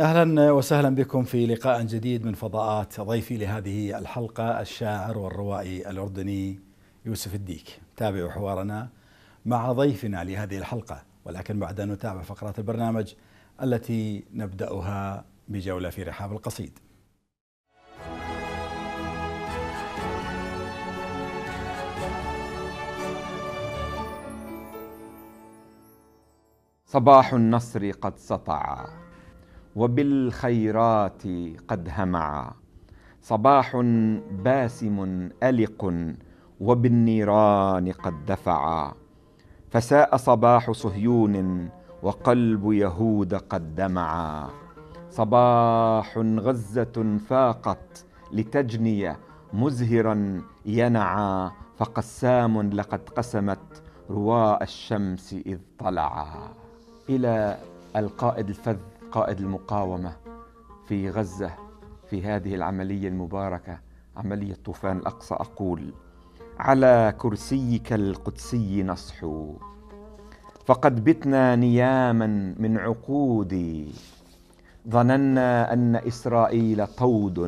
اهلا وسهلا بكم في لقاء جديد من فضاءات ضيفي لهذه الحلقه الشاعر والروائي الاردني يوسف الديك. تابعوا حوارنا مع ضيفنا لهذه الحلقه ولكن بعد ان نتابع فقرات البرنامج التي نبداها بجوله في رحاب القصيد. صباح النصر قد سطع وبالخيرات قد همعا صباح باسم ألق وبالنيران قد دفعا فساء صباح صهيون وقلب يهود قد دمعا صباح غزة فاقت لتجني مزهرا ينعا فقسام لقد قسمت رواء الشمس إذ طلعا إلى القائد الفذ قائد المقاومة في غزة في هذه العملية المباركة عملية طوفان الأقصى أقول على كرسيك القدسي نصحو فقد بتنا نياما من عقود ظننا أن إسرائيل طود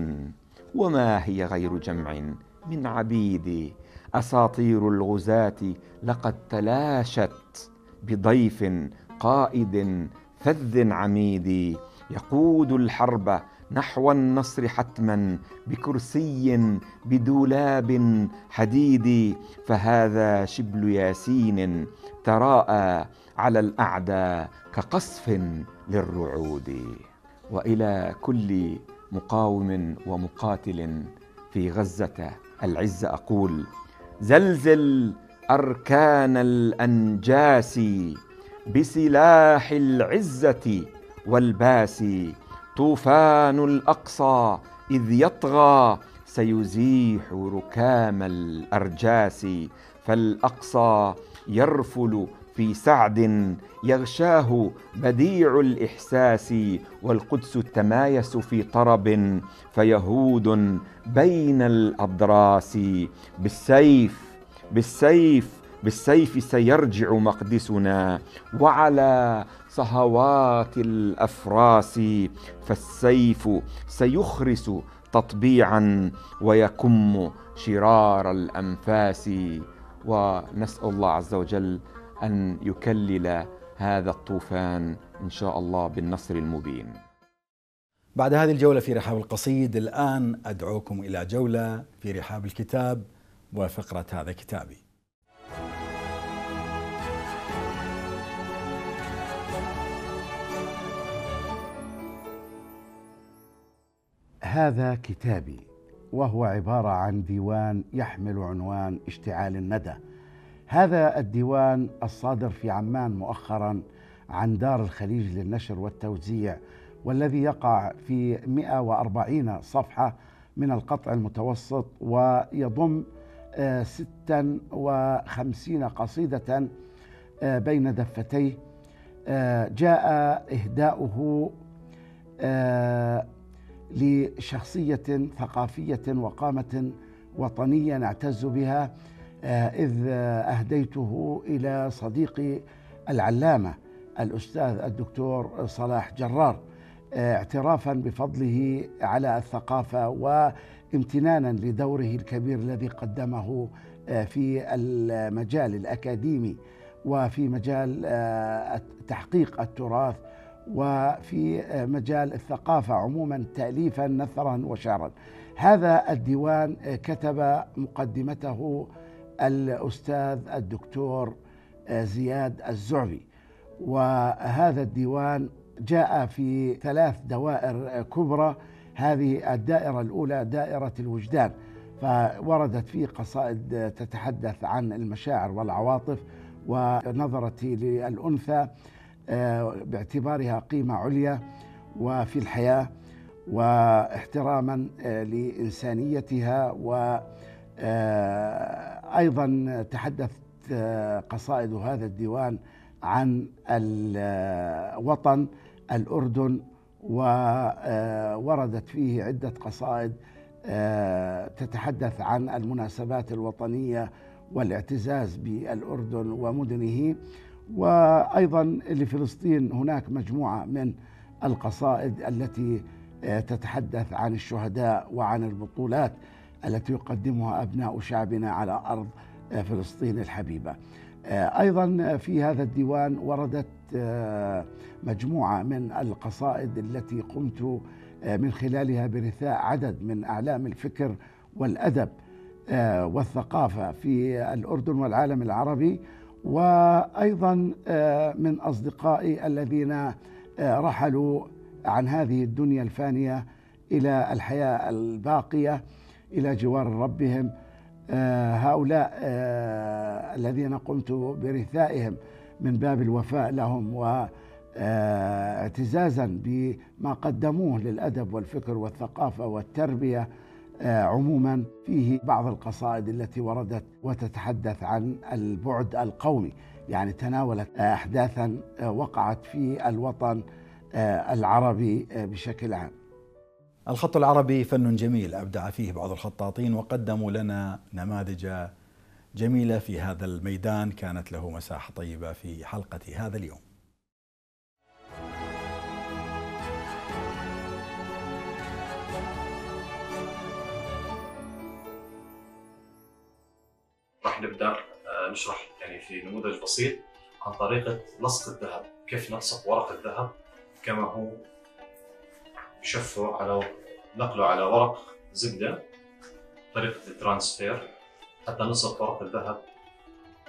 وما هي غير جمع من عبيد أساطير الغزاة لقد تلاشت بضيف قائد فذ عميدي يقود الحرب نحو النصر حتما بكرسي بدولاب حديد فهذا شبل ياسين تراءى على الاعدى كقصف للرعود والى كل مقاوم ومقاتل في غزه العز اقول زلزل اركان الانجاس بسلاح العزة والباس طوفان الأقصى إذ يطغى سيزيح ركام الأرجاس فالأقصى يرفل في سعد يغشاه بديع الاحساس والقدس تمايس في طرب فيهود بين الاضراس بالسيف بالسيف بالسيف سيرجع مقدسنا وعلى صهوات الافراس فالسيف سيخرس تطبيعا ويكم شرار الانفاس ونسال الله عز وجل ان يكلل هذا الطوفان ان شاء الله بالنصر المبين. بعد هذه الجوله في رحاب القصيد الان ادعوكم الى جوله في رحاب الكتاب وفقره هذا كتابي. هذا كتابي وهو عباره عن ديوان يحمل عنوان اشتعال الندى هذا الديوان الصادر في عمان مؤخرا عن دار الخليج للنشر والتوزيع والذي يقع في 140 صفحه من القطع المتوسط ويضم 56 آه، قصيده آه، بين دفتيه آه، جاء اهداؤه لشخصية ثقافية وقامة وطنية نعتز بها آه، إذ أهديته إلى صديقي العلامة الأستاذ الدكتور صلاح جرار آه، اعترافا بفضله على الثقافة وامتنانا لدوره الكبير الذي قدمه آه، في المجال الأكاديمي وفي مجال تحقيق التراث وفي مجال الثقافة عموما تأليفا نثرا وشعرا هذا الديوان كتب مقدمته الأستاذ الدكتور زياد الزعبي وهذا الديوان جاء في ثلاث دوائر كبرى هذه الدائرة الأولى دائرة الوجدان فوردت فيه قصائد تتحدث عن المشاعر والعواطف ونظرتي للأنثى آه، باعتبارها قيمة عليا وفي الحياة واحتراما آه، لإنسانيتها وأيضا آه، تحدثت قصائد هذا الديوان عن الوطن الأردن ووردت فيه عدة قصائد تتحدث عن المناسبات الوطنية والاعتزاز بالأردن ومدنه وأيضا لفلسطين هناك مجموعة من القصائد التي آه، تتحدث عن الشهداء وعن البطولات التي يقدمها أبناء شعبنا على أرض آه، فلسطين الحبيبة آه، أيضا في هذا الديوان وردت مجموعة من القصائد التي قمت من خلالها برثاء عدد من أعلام الفكر والأدب والثقافة في الأردن والعالم العربي وايضا آه، من اصدقائي الذين آه، رحلوا عن هذه الدنيا الفانيه الى الحياه الباقيه الى جوار ربهم آه، هؤلاء الذين قمت برثائهم من باب الوفاء لهم واعتزازا بما قدموه للادب والفكر والثقافه والتربيه آه، عموما فيه بعض القصائد التي وردت وتتحدث عن البعد القومي يعني تناولت آه، احداثا آه، وقعت في الوطن العربي بشكل عام الخط العربي فن جميل ابدع فيه بعض الخطاطين وقدموا لنا نماذج جميله في هذا الميدان كانت له مساحه طيبه في حلقه هذا اليوم راح نبدا آه، نشرح يعني في نموذج بسيط عن طريقه لصق الذهب كيف نلصق ورق الذهب كما هو شفه على نقله على ورق زبده طريقه الترانسفير حتى نلصق ورق الذهب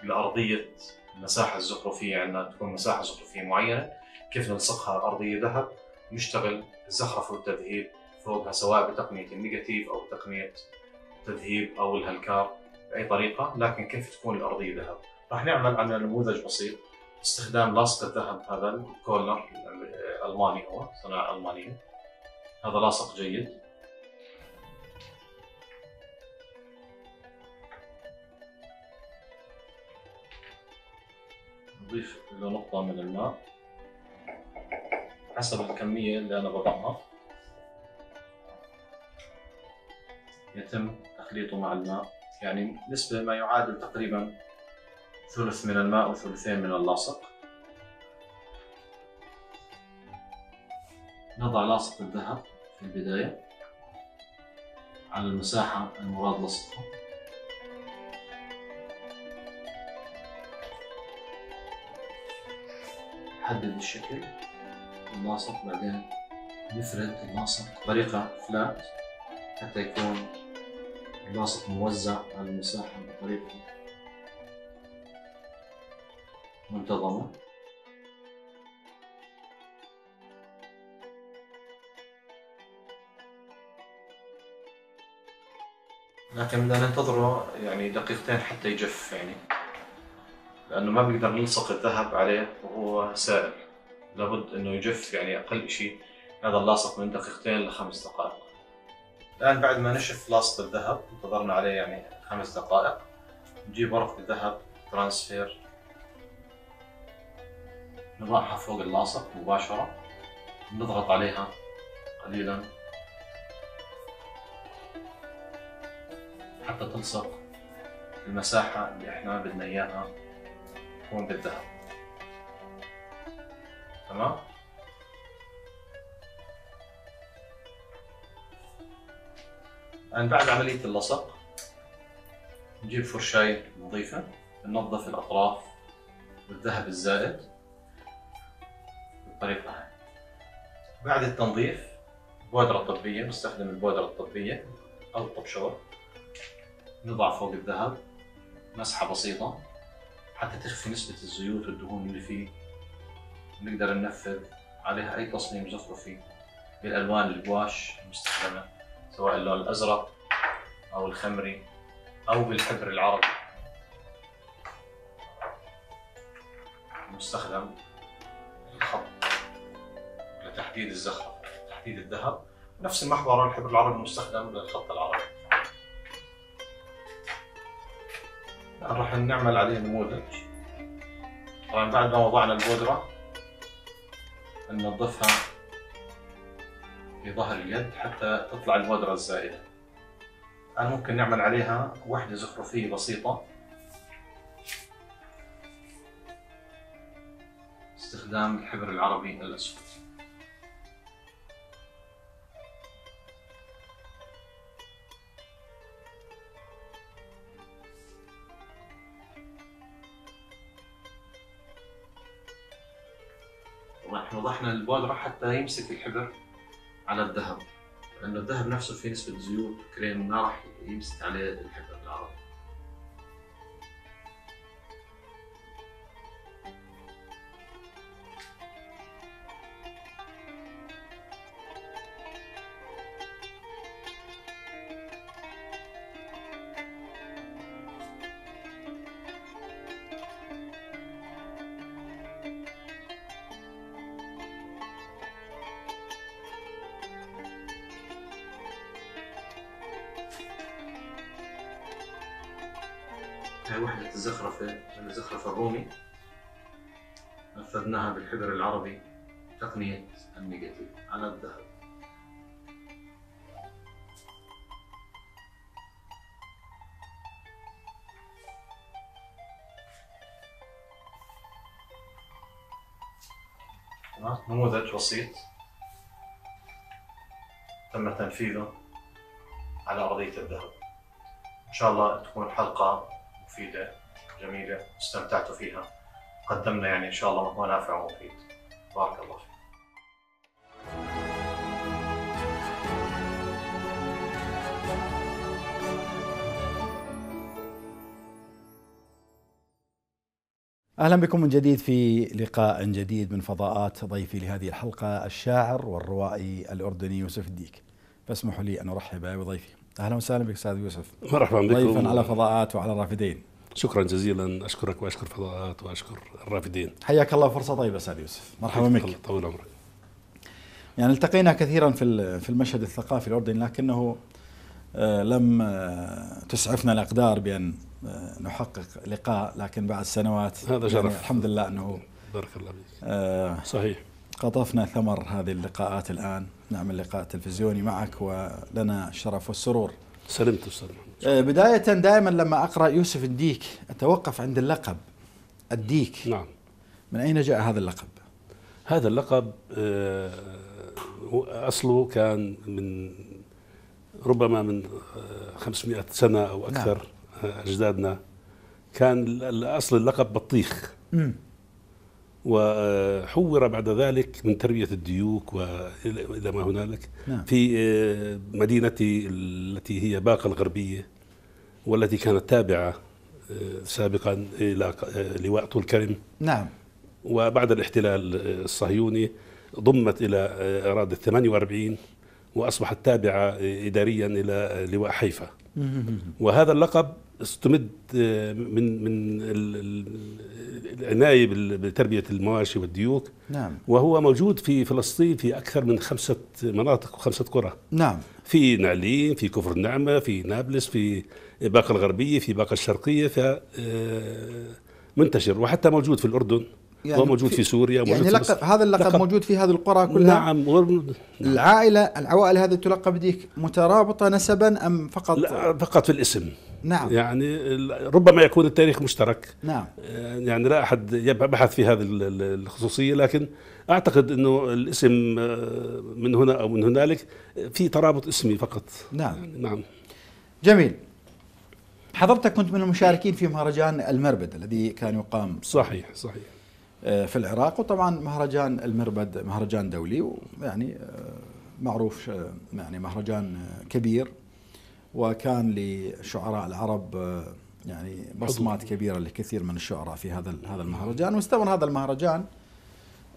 لارضيه المساحه الزخرفيه عندنا تكون مساحه زخرفيه معينه كيف نلصقها ارضيه ذهب نشتغل الزخرفه والتذهيب فوقها سواء بتقنيه النيجاتيف او تقنيه التذهيب او الهلكار باي طريقه لكن كيف تكون الارضيه ذهب راح نعمل على نموذج بسيط باستخدام لاصق الذهب هذا الكولنر الالماني هو صناعه المانيه هذا لاصق جيد نضيف له نقطه من الماء حسب الكميه اللي انا بضعها يتم تخليطه مع الماء يعني نسبة ما يعادل تقريبا ثلث من الماء وثلثين من اللاصق نضع لاصق الذهب في البداية على المساحة المراد لصقها نحدد الشكل اللاصق بعدين نفرد اللاصق بطريقة فلات حتى يكون اللاصق موزع على المساحة بطريقة منتظمة لكن بدنا ننتظره يعني دقيقتين حتى يجف يعني لانه ما بقدر نلصق الذهب عليه وهو سائل لابد انه يجف يعني اقل شيء هذا اللاصق من دقيقتين لخمس دقائق الان بعد ما نشف لاصق الذهب انتظرنا عليه يعني خمس دقائق نجيب ورقه الذهب ترانسفير نضعها فوق اللاصق مباشره نضغط عليها قليلا حتى تلصق المساحه اللي احنا بدنا اياها تكون بالذهب تمام الان بعد عمليه اللصق نجيب فرشاة نظيفة ننظف الأطراف والذهب الزائد بالطريقة هاي بعد التنظيف بودرة طبية نستخدم البودرة الطبية أو الطبشور نضع فوق الذهب مسحة بسيطة حتى تخفي نسبة الزيوت والدهون اللي فيه نقدر ننفذ عليها أي تصميم زخرفي بالألوان الجواش المستخدمة سواء اللون الأزرق أو الخمري أو بالحبر العربي مستخدم الخط لتحديد الزخرف تحديد الذهب نفس المحور الحبر العربي المستخدم للخط العربي الآن راح نعمل عليه نموذج طبعا بعد ما وضعنا البودرة ننظفها في ظهر اليد حتى تطلع البودرة الزائدة الآن ممكن نعمل عليها وحدة زخرفية بسيطة باستخدام الحبر العربي الأسود طبعا احنا وضحنا البودرة حتى يمسك الحبر على الذهب لانه الذهب نفسه فيه نسبه زيوت وكريم ما راح يمسك عليه الحفر العربي هاي وحدة الزخرفة من الزخرفة الرومي نفذناها بالحبر العربي تقنية النيجاتيف على الذهب نموذج بسيط تم تنفيذه على أرضية الذهب إن شاء الله تكون حلقة مفيده جميله استمتعت فيها قدمنا يعني ان شاء الله مجموع نافع ومفيد بارك الله فيك اهلا بكم من جديد في لقاء جديد من فضاءات ضيفي لهذه الحلقه الشاعر والروائي الاردني يوسف الديك فاسمحوا لي ان ارحب بضيفي اهلا وسهلا بك استاذ يوسف مرحبا بكم ضيفا على فضاءات وعلى الرافدين شكرا جزيلا اشكرك واشكر فضاءات واشكر الرافدين حياك الله فرصه طيبه استاذ يوسف مرحبا بك طول عمرك يعني التقينا كثيرا في في المشهد الثقافي الاردني لكنه آه، لم آه، تسعفنا الاقدار بان آه، نحقق لقاء لكن بعد سنوات هذا يعني شرف يعني الحمد لله انه بارك الله فيك صحيح قطفنا ثمر هذه اللقاءات الان نعمل لقاء تلفزيوني معك ولنا الشرف والسرور سلمت استاذ محمد آه، بدايه دائما لما اقرا يوسف الديك اتوقف عند اللقب الديك نعم من اين جاء هذا اللقب هذا اللقب آه، اصله كان من ربما من 500 آه، سنه او اكثر نعم. اجدادنا كان اصل اللقب بطيخ مم. وحور بعد ذلك من تربية الديوك وإلى ما هنالك نعم. في آه، مدينتي التي هي باقة الغربية والتي كانت تابعة آه، سابقا إلى آه، لواء طول كرم نعم وبعد الاحتلال الصهيوني ضمت إلى أراضي 48 وأصبحت تابعة إداريا إلى لواء حيفا وهذا اللقب استمد آه، من من العنايه بتربيه المواشي والديوك نعم وهو موجود في فلسطين في اكثر من خمسه مناطق وخمسه قرى نعم في نعلين في كفر النعمه في نابلس في باقه الغربيه في باقه الشرقيه ف آه، منتشر وحتى موجود في الاردن يعني وموجود في, في سوريا يعني في لقب هذا اللقب لقب موجود في هذه القرى كلها نعم, نعم العائله العوائل هذه تلقب ديك مترابطه نسبا ام فقط لا فقط في الاسم نعم يعني ربما يكون التاريخ مشترك نعم آه، يعني لا احد يبحث في هذه الخصوصيه لكن اعتقد انه الاسم آه، من هنا او من هنالك في ترابط اسمي فقط نعم نعم جميل حضرتك كنت من المشاركين في مهرجان المربد الذي كان يقام صحيح صحيح آه، في العراق وطبعا مهرجان المربد مهرجان دولي ويعني معروف يعني مهرجان كبير وكان لشعراء العرب آه، يعني بصمات كبيره لكثير من الشعراء في هذا هذا المهرجان واستمر هذا المهرجان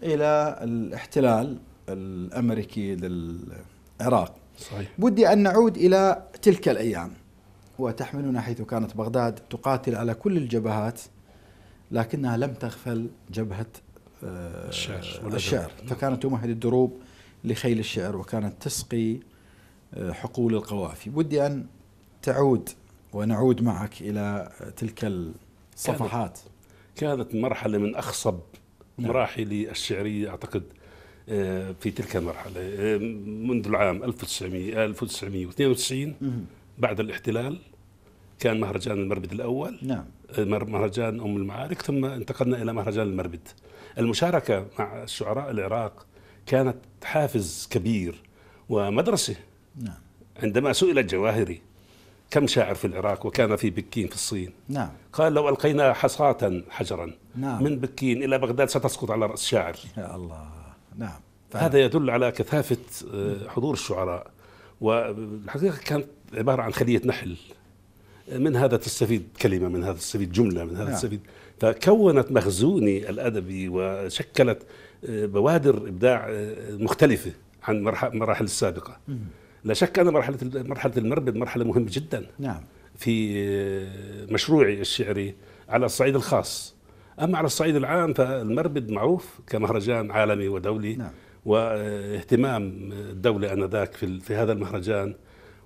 الى الاحتلال الامريكي للعراق صحيح بدي ان نعود الى تلك الايام وتحملنا حيث كانت بغداد تقاتل على كل الجبهات لكنها لم تغفل جبهه آه، الشعر, الشعر نعم. فكانت تمهد الدروب لخيل الشعر وكانت تسقي حقول القوافي بدي أن تعود ونعود معك إلى تلك الصفحات كانت مرحلة من أخصب نعم. مراحلي الشعرية أعتقد آه، في تلك المرحلة آه، منذ العام 1900 1992 بعد الاحتلال كان مهرجان المربد الأول نعم آه، مهرجان أم المعارك ثم انتقلنا إلى مهرجان المربد المشاركة مع الشعراء العراق كانت حافز كبير ومدرسة نعم عندما سئل الجواهري كم شاعر في العراق وكان في بكين في الصين نعم قال لو ألقينا حصاة حجرا نعم. من بكين إلى بغداد ستسقط على رأس شاعر يا الله نعم فعلا. هذا يدل على كثافة آه، حضور الشعراء والحقيقة كانت عبارة عن خلية نحل من هذا تستفيد كلمة من هذا تستفيد جملة من هذا نعم. تستفيد فكونت مخزوني الأدبي وشكلت آه، بوادر إبداع آه، مختلفة عن مراحل السابقة مم. لا شك أن مرحلة مرحلة المربد مرحلة مهمة جدا نعم في آه، مشروعي الشعري على الصعيد الخاص أما على الصعيد العام فالمربد معروف كمهرجان عالمي ودولي نعم. واهتمام الدولة أنذاك في, في هذا المهرجان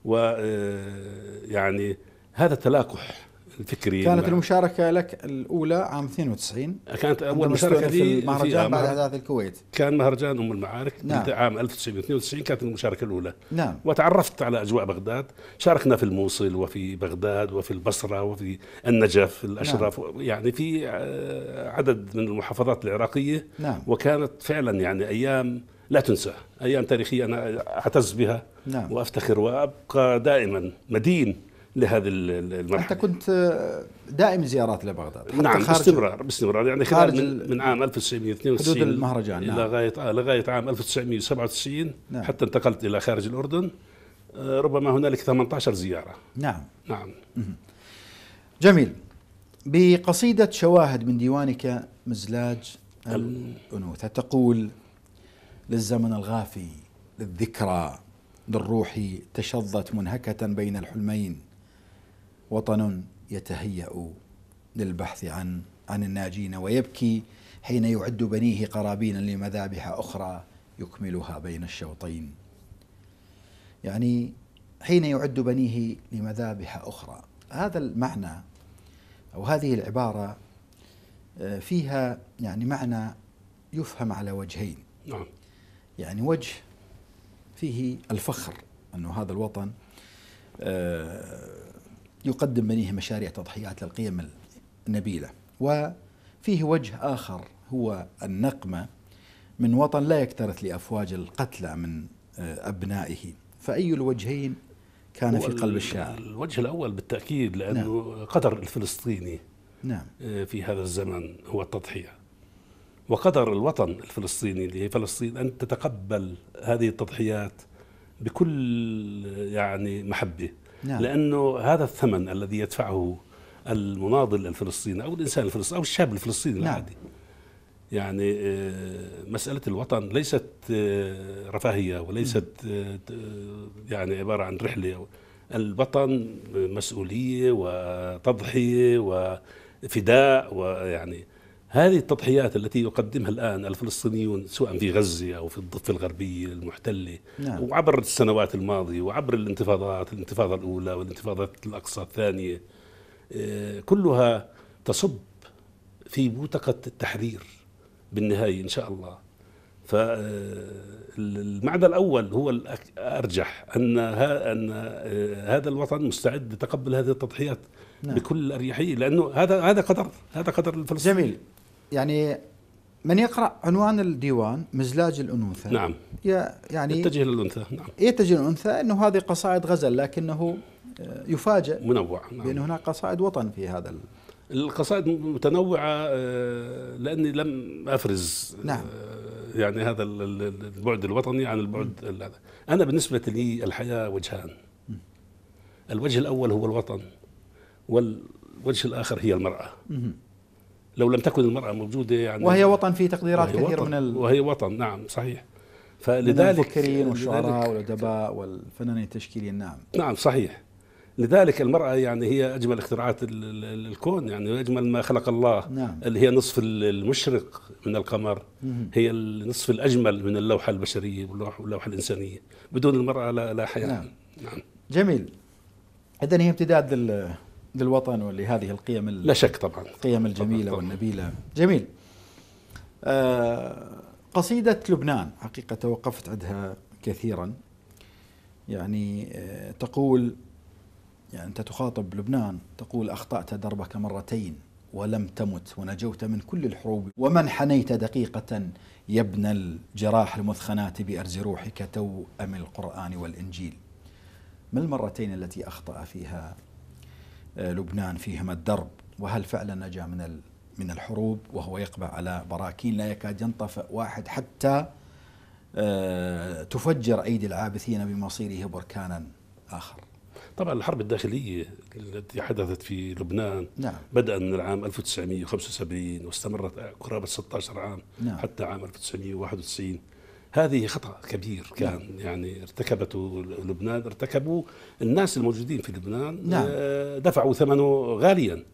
ويعني آه، هذا التلاقح الفكري كانت المشاركة لك الأولى عام 92 كانت أول مشاركة في المهرجان بعد أحداث الكويت كان مهرجان أم المعارك نعم. عام 1992 كانت المشاركة الأولى نعم وتعرفت على أجواء بغداد شاركنا في الموصل وفي بغداد وفي البصرة وفي النجف الأشرف نعم. يعني في آه، عدد من المحافظات العراقية نعم. وكانت فعلا يعني أيام لا تنسى أيام تاريخية أنا أعتز بها نعم. وأفتخر وأبقى دائما مدين لهذا المرحله انت كنت آه، دائم زيارات لبغداد نعم باستمرار باستمرار يعني خلال من, من عام 1992 حدود المهرجان نعم. لغايه آه لغايه عام 1997 نعم. حتى انتقلت الى خارج الاردن آه ربما هنالك 18 زياره نعم نعم جميل بقصيده شواهد من ديوانك مزلاج الانوثه تقول للزمن الغافي للذكرى للروح تشظت منهكه بين الحلمين وطن يتهيأ للبحث عن عن الناجين ويبكي حين يعد بنيه قرابين لمذابح أخرى يكملها بين الشوطين يعني حين يعد بنيه لمذابح أخرى هذا المعنى أو هذه العبارة آه، فيها يعني معنى يفهم على وجهين نعم يعني وجه فيه الفخر أنه هذا الوطن آه، يقدم بنيه مشاريع تضحيات للقيم النبيلة وفيه وجه آخر هو النقمة من وطن لا يكترث لأفواج القتلى من آه، أبنائه فأي الوجهين كان في قلب الشاعر الوجه الأول بالتأكيد لأنه نعم. قدر الفلسطيني نعم. آه، في هذا الزمن هو التضحية وقدر الوطن الفلسطيني اللي هي فلسطين أن تتقبل هذه التضحيات بكل يعني محبة نعم. لأنه هذا الثمن الذي يدفعه المناضل الفلسطيني أو الإنسان الفلسطيني أو الشاب الفلسطيني نعم. العادي يعني آه، مسألة الوطن ليست آه، رفاهية وليست آه، يعني عبارة عن رحلة الوطن مسؤولية وتضحية وفداء ويعني هذه التضحيات التي يقدمها الآن الفلسطينيون سواء في غزة أو في الضفة الغربية المحتلة نعم. وعبر السنوات الماضية وعبر الانتفاضات الانتفاضة الأولى والانتفاضة الأقصى الثانية آه، كلها تصب في بوتقة التحرير بالنهاية إن شاء الله فالمعنى آه، الأول هو الأرجح أن, أن آه، هذا الوطن مستعد لتقبل هذه التضحيات نعم. بكل اريحيه لانه هذا هذا قدر هذا قدر الفلسطينيين جميل يعني من يقرأ عنوان الديوان مزلاج الأنوثة نعم يعني يتجه للأنثى نعم يتجه للأنثى أنه هذه قصائد غزل لكنه آه، يفاجئ منوع نعم. بأن هناك قصائد وطن في هذا القصائد متنوعة آه، لأني لم أفرز نعم. آه، يعني هذا البعد الوطني عن البعد أنا بالنسبة لي الحياة وجهان الوجه الأول هو الوطن والوجه الآخر هي المرأة لو لم تكن المرأة موجودة يعني وهي وطن في تقديرات كثيرة من ال... وهي وطن نعم صحيح فلذلك المفكرين والشعراء والأدباء والفنانين التشكيليين نعم نعم صحيح لذلك المرأة يعني هي أجمل اختراعات الكون يعني أجمل ما خلق الله نعم. اللي هي نصف المشرق من القمر مم. هي النصف الأجمل من اللوحة البشرية واللوحة الإنسانية بدون المرأة لا, لا حياة نعم. نعم. جميل إذن هي امتداد للوطن ولهذه القيم لا شك طبعا القيم الجميلة طبعاً والنبيلة جميل آه قصيدة لبنان حقيقة توقفت عندها كثيرا يعني آه تقول يعني أنت تخاطب لبنان تقول أخطأت دربك مرتين ولم تمت ونجوت من كل الحروب ومن حنيت دقيقة يا ابن الجراح المثخنات بأرز روحك توأم القرآن والإنجيل ما المرتين التي أخطأ فيها آه، لبنان فيهم الدرب وهل فعلا نجا من من الحروب وهو يقبع على براكين لا يكاد ينطفئ واحد حتى آه، تفجر ايدي العابثين بمصيره بركانا اخر. طبعا الحرب الداخليه التي حدثت في لبنان نعم. بدا من العام 1975 واستمرت قرابه 16 عام نعم. حتى عام 1991 هذه خطأ كبير نعم. كان يعني ارتكبته لبنان ارتكبوا الناس الموجودين في لبنان نعم. آه، دفعوا ثمنه غاليا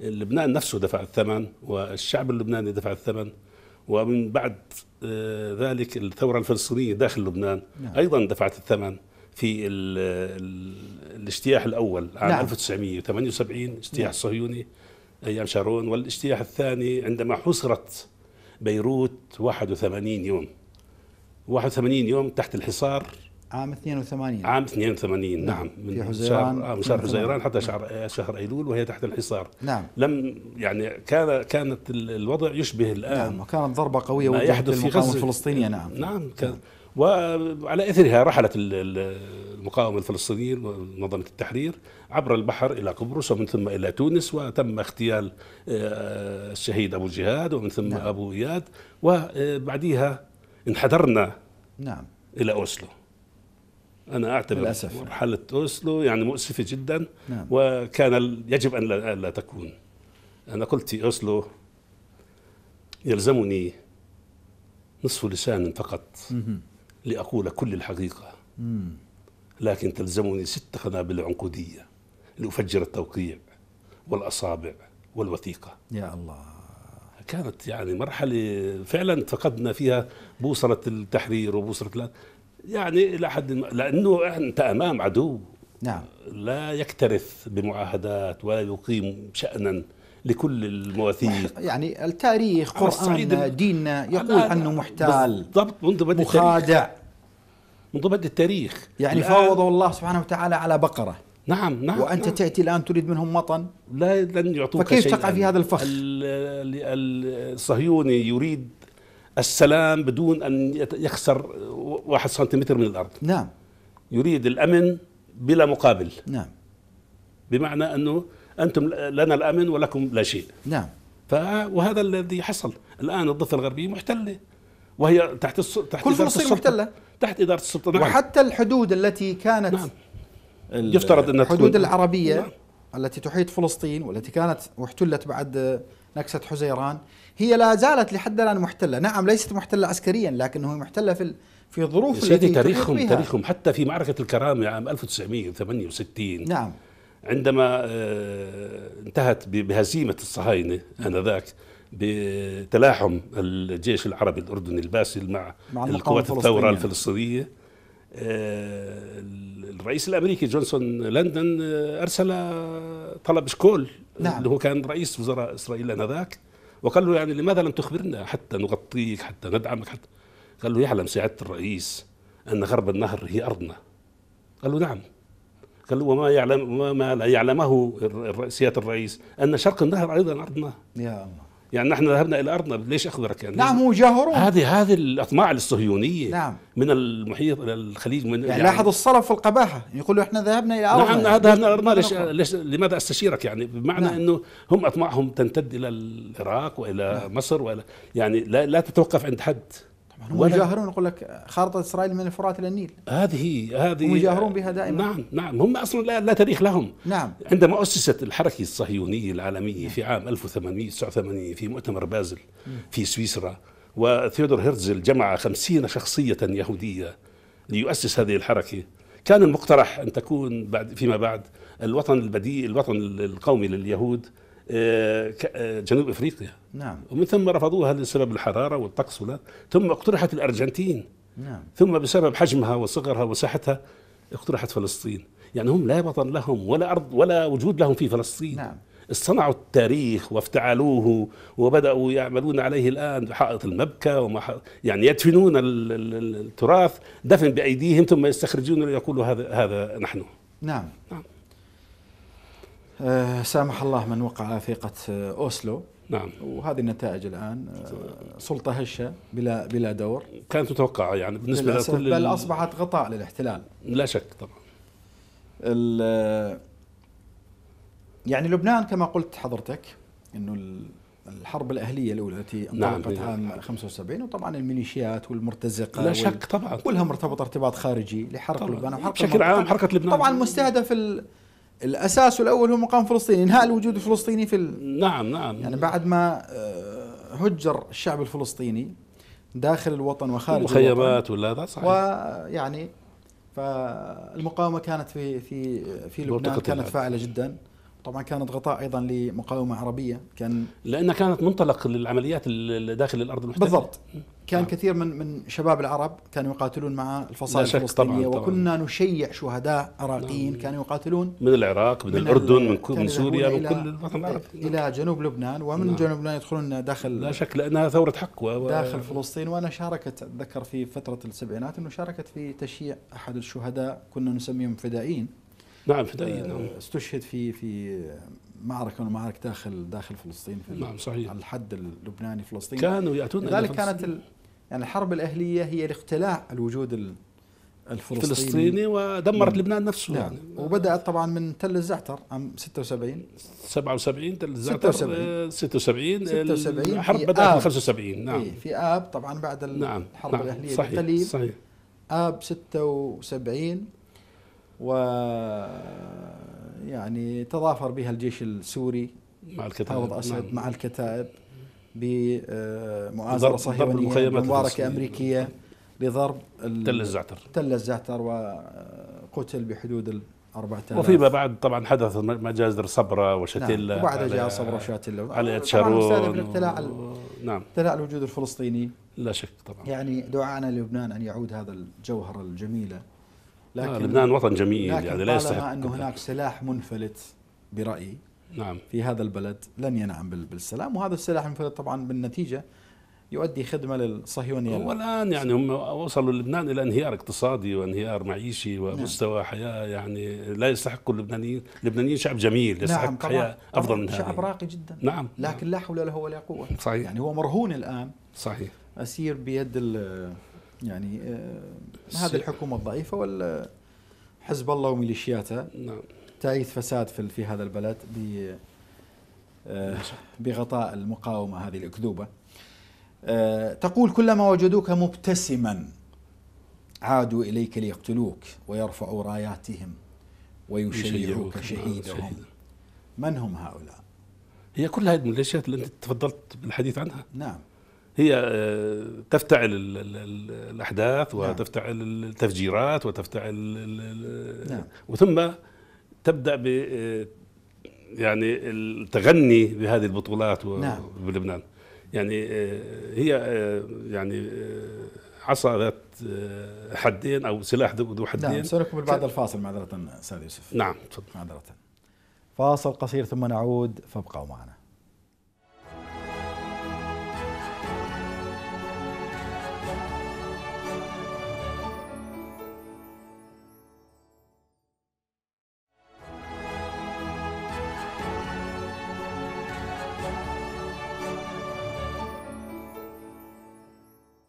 لبنان نفسه دفع الثمن والشعب اللبناني دفع الثمن ومن بعد آه، ذلك الثورة الفلسطينية داخل لبنان نعم. أيضا دفعت الثمن في الـ الـ الاجتياح الأول عام نعم. 1978 اجتياح نعم. الصهيوني أيام شارون والاجتياح الثاني عندما حصرت بيروت 81 يوم 81 يوم تحت الحصار عام 82 عام 82 نعم،, نعم من حزيران شهر, آه، شهر حزيران حتى شهر آه، شهر ايلول وهي تحت الحصار نعم لم يعني كان كانت الوضع يشبه الان نعم وكانت ضربه قويه ما يحدث في غزه الفلسطينيه نعم نعم كان نعم. وعلى اثرها رحلت المقاومه الفلسطينيه منظمه التحرير عبر البحر الى قبرص ومن ثم الى تونس وتم اغتيال آه، الشهيد ابو جهاد ومن ثم نعم. ابو اياد وبعديها انحدرنا نعم الى اوسلو انا اعتبر للأسف. مرحله اوسلو يعني مؤسفه جدا نعم. وكان يجب ان لا, تكون انا قلت اوسلو يلزمني نصف لسان فقط لاقول كل الحقيقه لكن تلزمني ست قنابل عنقوديه لافجر التوقيع والاصابع والوثيقه يا الله كانت يعني مرحلة فعلا فقدنا فيها بوصلة التحرير وبوصلة يعني إلى حد ما لأنه أنت أمام عدو نعم لا يكترث بمعاهدات ولا يقيم شأنا لكل المواثيق يعني التاريخ قرآننا ديننا يقول أنه محتال بالضبط منذ بدء مخادع منذ بدء التاريخ يعني فاوض الله سبحانه وتعالى على بقرة نعم نعم وانت نعم. تاتي الان تريد منهم وطن لا لن يعطوك شيء فكيف تقع في هذا الفخ الصهيوني يريد السلام بدون ان يخسر واحد سنتيمتر من الارض نعم يريد الامن بلا مقابل نعم بمعنى انه انتم لنا الامن ولكم لا شيء نعم ف وهذا الذي حصل الان الضفه الغربيه محتله وهي تحت الس... تحت كل فلسطين محتله تحت اداره السلطه نعم. وحتى الحدود التي كانت نعم. يفترض أن الحدود العربية نعم. التي تحيط فلسطين والتي كانت واحتلت بعد نكسة حزيران هي لا زالت لحد الآن محتلة نعم ليست محتلة عسكريا لكنه محتلة في في ظروف التي تاريخهم بها. تاريخهم حتى في معركة الكرامة عام 1968 نعم عندما آه، انتهت بهزيمة الصهاينة آنذاك بتلاحم الجيش العربي الأردني الباسل مع, مع القوات الفلسطينية. الثورة الفلسطينية آه، الرئيس الامريكي جونسون لندن آه، ارسل طلب شكول نعم. اللي هو كان رئيس وزراء اسرائيل انذاك وقال له يعني لماذا لم تخبرنا حتى نغطيك حتى ندعمك حتى قال له يعلم سعاده الرئيس ان غرب النهر هي ارضنا قال له نعم قال له وما يعلم وما لا يعلمه سياده الرئيس ان شرق النهر ايضا ارضنا يا الله يعني نحن ذهبنا الى ارضنا ليش اخبرك يعني نعم هم جاهرون هذه هذه الاطماع الصهيونيه نعم من المحيط الى الخليج من يعني, يعني لاحظ الصرف والقباحه يقولوا احنا ذهبنا الى ارضنا نعم ذهبنا ذهبنا ارضنا ليش, ليش لماذا استشيرك يعني بمعنى نعم. انه هم اطماعهم تمتد الى العراق والى نعم. مصر والى يعني لا, لا تتوقف عند حد ويجاهرون يجاهرون يقول لك خارطه اسرائيل من الفرات الى النيل هذه هذه هم يجاهرون بها دائما نعم نعم هم اصلا لا, لا تاريخ لهم نعم عندما اسست الحركه الصهيونيه العالميه في عام 1889 في مؤتمر بازل في سويسرا وثيودور هيرتزل جمع خمسين شخصية يهودية ليؤسس هذه الحركة كان المقترح أن تكون بعد فيما بعد الوطن البديل الوطن القومي لليهود آه، آه، جنوب افريقيا نعم ومن ثم رفضوها لسبب الحراره والطقس ثم اقترحت الارجنتين نعم ثم بسبب حجمها وصغرها وساحتها اقترحت فلسطين يعني هم لا وطن لهم ولا ارض ولا وجود لهم في فلسطين نعم صنعوا التاريخ وافتعلوه وبداوا يعملون عليه الان حائط المبكى وما يعني يدفنون التراث دفن بايديهم ثم يستخرجون ويقولوا هذا هذا نحن نعم, نعم. آه، سامح الله من وقع في ثيقة آه، أوسلو نعم وهذه النتائج الان آه، سلطه هشه بلا بلا دور كانت متوقعه يعني بالنسبه لكل بل اصبحت غطاء للاحتلال لا شك طبعا يعني لبنان كما قلت حضرتك انه الحرب الاهليه الاولى التي نعم، انطلقت نعم عام 75 وطبعا الميليشيات والمرتزقه لا شك طبعا كلها مرتبطه ارتباط خارجي لحرق لبنان بشكل عام حركه لبنان طبعا مستهدف الاساس الاول هو مقام فلسطين انهاء الوجود الفلسطيني في ال... نعم نعم يعني بعد ما آه، هجر الشعب الفلسطيني داخل الوطن وخارج المخيمات ولا هذا صحيح ويعني فالمقاومه كانت في في في لبنان كانت فاعله جدا طبعا كانت غطاء ايضا لمقاومه عربيه كان لانها كانت منطلق للعمليات داخل الارض المحتله بالضبط كان نعم. كثير من من شباب العرب كانوا يقاتلون مع الفصائل الفلسطينيه طبعاً وكنا طبعاً. نشيع شهداء عراقيين نعم. كانوا يقاتلون من العراق من, من الاردن من, من سوريا من كل الوطن العربي الى جنوب لبنان ومن نعم. جنوب لبنان يدخلون داخل لا شك لانها ثوره حق و... داخل فلسطين وانا شاركت اتذكر في فتره السبعينات انه شاركت في تشييع احد الشهداء كنا نسميهم فدائيين نعم فدائيا نعم آه، استشهد في في معركة من معارك داخل داخل فلسطين في نعم صحيح على الحد اللبناني فلسطين كانوا يأتون لذلك كانت يعني الحرب الأهلية هي لاختلاع الوجود الفلسطيني الفلسطيني ودمرت نعم. لبنان نفسه نعم. يعني. وبدأت طبعا من تل الزعتر عام 76 77 تل الزعتر 76 76, 76 الحرب بدأت آب. 75 نعم إيه، في آب طبعا بعد نعم. الحرب نعم. الأهلية صحيح. صحيح آب 76 و يعني تضافر بها الجيش السوري مع الكتائب أسد مع الكتائب بمعازره صهيونيه مباركه امريكيه لضرب تل الزعتر تل الزعتر وقتل بحدود ال 4000 وفيما بعد طبعا حدث مجازر صبرة وشتيلا نعم وبعدها جاء صبرة وشتلة على شارون نعم ابتلاع الوجود الفلسطيني لا شك طبعا يعني دعانا للبنان أن يعود هذا الجوهر الجميلة لكن آه، لبنان وطن جميل لكن يعني لا يستحق انه هناك سلاح منفلت برايي نعم في هذا البلد لن ينعم بالسلام وهذا السلاح المنفلت طبعا بالنتيجه يؤدي خدمه للصهيونيه هو الان يعني هم وصلوا لبنان الى انهيار اقتصادي وانهيار معيشي ومستوى نعم. حياه يعني لا يستحق اللبنانيين، اللبنانيين شعب جميل نعم، يستحق نعم طبعًا حياه افضل من هذا شعب راقي جدا نعم لكن نعم. لا حول له ولا قوه صحيح يعني هو مرهون الان صحيح اسير بيد يعني آه، هذه الحكومه الضعيفه ولا حزب الله وميليشياته نعم تعيث فساد في في هذا البلد ب آه، نعم. بغطاء المقاومه هذه الاكذوبه آه، تقول كلما وجدوك مبتسما عادوا اليك ليقتلوك ويرفعوا راياتهم ويشيعوك شهيدهم نعم، من هم هؤلاء؟ هي كل هذه الميليشيات اللي انت تفضلت بالحديث عنها نعم هي آه، تفتعل الاحداث نعم. وتفتعل التفجيرات وتفتعل نعم. وثم تبدا ب آه، يعني التغني بهذه البطولات نعم. بلبنان يعني آه، هي يعني عصا ذات حدين او سلاح ذو حدين نعم سألكم بعد الفاصل معذره استاذ يوسف نعم تفضل معذره فاصل قصير ثم نعود فابقوا معنا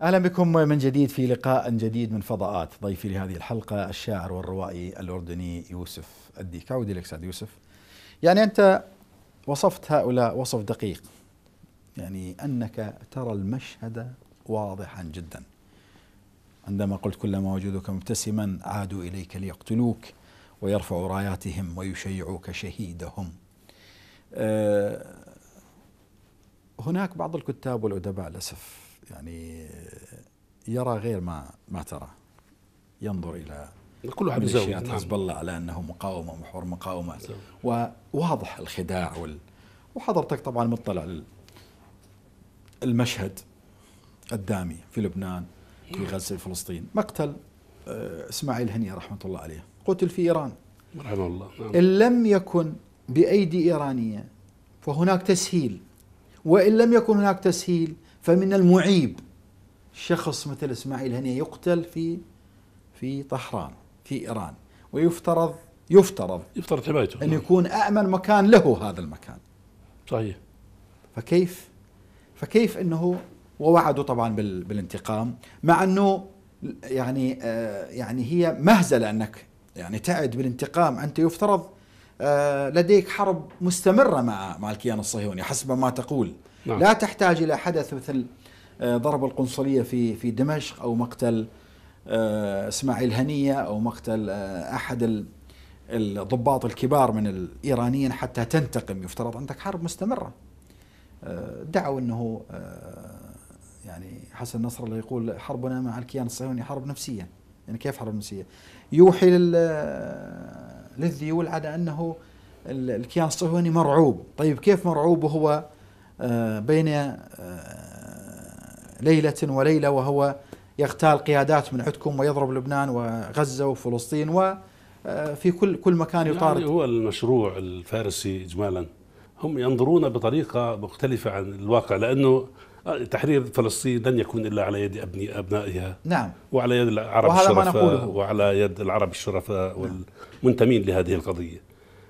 اهلا بكم من جديد في لقاء جديد من فضاءات ضيفي لهذه الحلقه الشاعر والروائي الاردني يوسف الديك عودي لك سعد يوسف يعني انت وصفت هؤلاء وصف دقيق يعني انك ترى المشهد واضحا جدا عندما قلت كلما وجدوك مبتسما عادوا اليك ليقتلوك ويرفعوا راياتهم ويشيعوك شهيدهم أه هناك بعض الكتاب والادباء للاسف يعني يرى غير ما ما ترى ينظر الى كل واحد ميليشيات نعم. حزب الله على انه مقاومه محور مقاومه نعم. وواضح الخداع وال وحضرتك طبعا مطلع المشهد الدامي في لبنان في إيه. غزه في فلسطين مقتل آه، اسماعيل هنيه رحمه الله عليه قتل في ايران رحمه الله نعم. ان لم يكن بايدي ايرانيه فهناك تسهيل وان لم يكن هناك تسهيل فمن المعيب شخص مثل اسماعيل هنيه يقتل في في طهران في ايران ويفترض يفترض يفترض حمايته ان نعم. يكون امن مكان له هذا المكان صحيح فكيف فكيف انه ووعدوا طبعا بالانتقام مع انه يعني آه يعني هي مهزله انك يعني تعد بالانتقام انت يفترض آه، لديك حرب مستمرة مع مع الكيان الصهيوني حسب ما تقول نعم. لا تحتاج إلى حدث مثل آه، ضرب القنصلية في في دمشق أو مقتل آه، إسماعيل هنية أو مقتل أحد الضباط الكبار من الإيرانيين حتى تنتقم يفترض عندك حرب مستمرة دعوا أنه يعني حسن نصر الله يقول حربنا مع الكيان الصهيوني حرب نفسية يعني كيف حرب نفسية يوحي لل للذيول على أنه الكيان الصهيوني مرعوب طيب كيف مرعوب وهو آه، بين آه، ليلة وليلة وهو يغتال قيادات من عندكم ويضرب لبنان وغزة وفلسطين وفي آه، كل كل مكان يعني يطارد يعني هو المشروع الفارسي إجمالا هم ينظرون بطريقة مختلفة عن الواقع لأنه تحرير فلسطين لن يكون الا على يد ابني ابنائها نعم وعلى يد العرب الشرفاء وعلى يد العرب الشرفاء نعم. والمنتمين لهذه القضيه.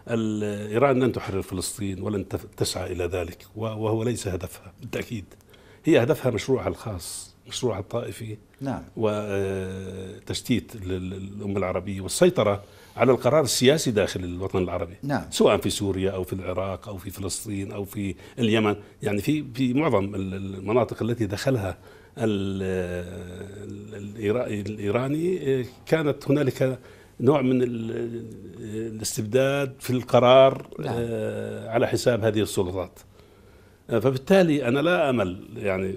ايران لن تحرر فلسطين ولن تسعى الى ذلك وهو ليس هدفها بالتاكيد. هي هدفها مشروعها الخاص، مشروعها الطائفي نعم وتشتيت آه، الامه العربيه والسيطره على القرار السياسي داخل الوطن العربي نعم. سواء في سوريا او في العراق او في فلسطين او في اليمن يعني في في معظم المناطق التي دخلها الايراني كانت هنالك نوع من الاستبداد في القرار نعم. آه، على حساب هذه السلطات فبالتالي انا لا امل يعني